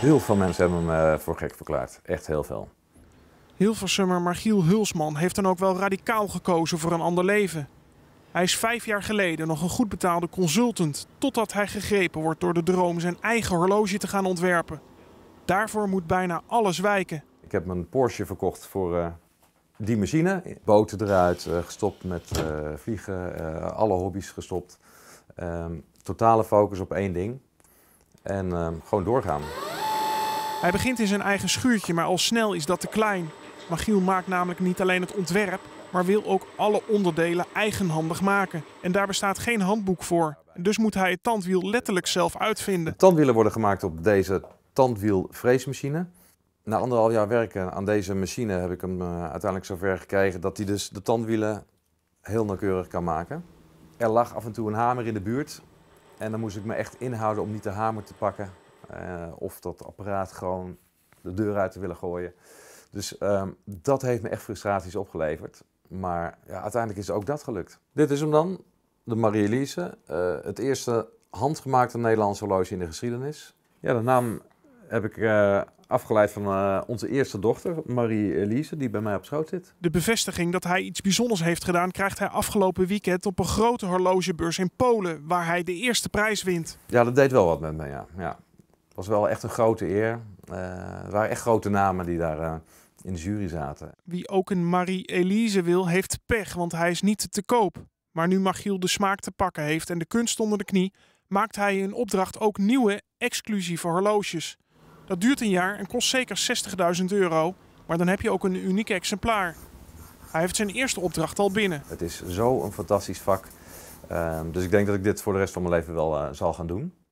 Heel veel mensen hebben hem eh, voor gek verklaard. Echt heel veel. Hilversummer Margiel Hulsman heeft dan ook wel radicaal gekozen voor een ander leven. Hij is vijf jaar geleden nog een goed betaalde consultant, totdat hij gegrepen wordt door de droom zijn eigen horloge te gaan ontwerpen. Daarvoor moet bijna alles wijken. Ik heb mijn Porsche verkocht voor eh, die machine. Boten eruit, eh, gestopt met vliegen, alle hobby's gestopt. Ehm, totale focus op één ding en ehm, gewoon doorgaan. Hij begint in zijn eigen schuurtje, maar al snel is dat te klein. Magiel maakt namelijk niet alleen het ontwerp, maar wil ook alle onderdelen eigenhandig maken. En daar bestaat geen handboek voor. Dus moet hij het tandwiel letterlijk zelf uitvinden. tandwielen worden gemaakt op deze tandwielvreesmachine. Na anderhalf jaar werken aan deze machine heb ik hem eh, uiteindelijk zover gekregen dat hij dus de tandwielen heel nauwkeurig kan maken. Er lag af en toe een hamer in de buurt en dan moest ik me echt inhouden om niet de hamer te pakken eh, of dat apparaat gewoon de deur uit te willen gooien. Dus ehm, dat heeft me echt frustraties opgeleverd. Maar ja, uiteindelijk is ook dat gelukt. Dit is hem dan, de Marie Elise. Eh, het eerste handgemaakte Nederlandse horloge in de geschiedenis. Ja, de naam heb ik eh, afgeleid van onze eerste dochter, Marie Elise, die bij mij op schoot zit. De bevestiging dat hij iets bijzonders heeft gedaan, krijgt hij afgelopen weekend op een grote horlogebeurs in Polen, waar hij de eerste prijs wint. Ja, dat deed wel wat met mij, ja. ja was wel echt een grote eer. er eh, waren echt grote namen die daar eh, in de jury zaten. Wie ook een Marie-Elise wil, heeft pech, want hij is niet te koop. Maar nu Machiel de smaak te pakken heeft en de kunst onder de knie, maakt hij een opdracht ook nieuwe, exclusieve horloges. Dat duurt een jaar en kost zeker 60.000 euro, maar dan heb je ook een uniek exemplaar. Hij heeft zijn eerste opdracht al binnen. Het is zo'n fantastisch vak. Ehm, dus ik denk dat ik dit voor de rest van mijn leven wel eh, zal gaan doen.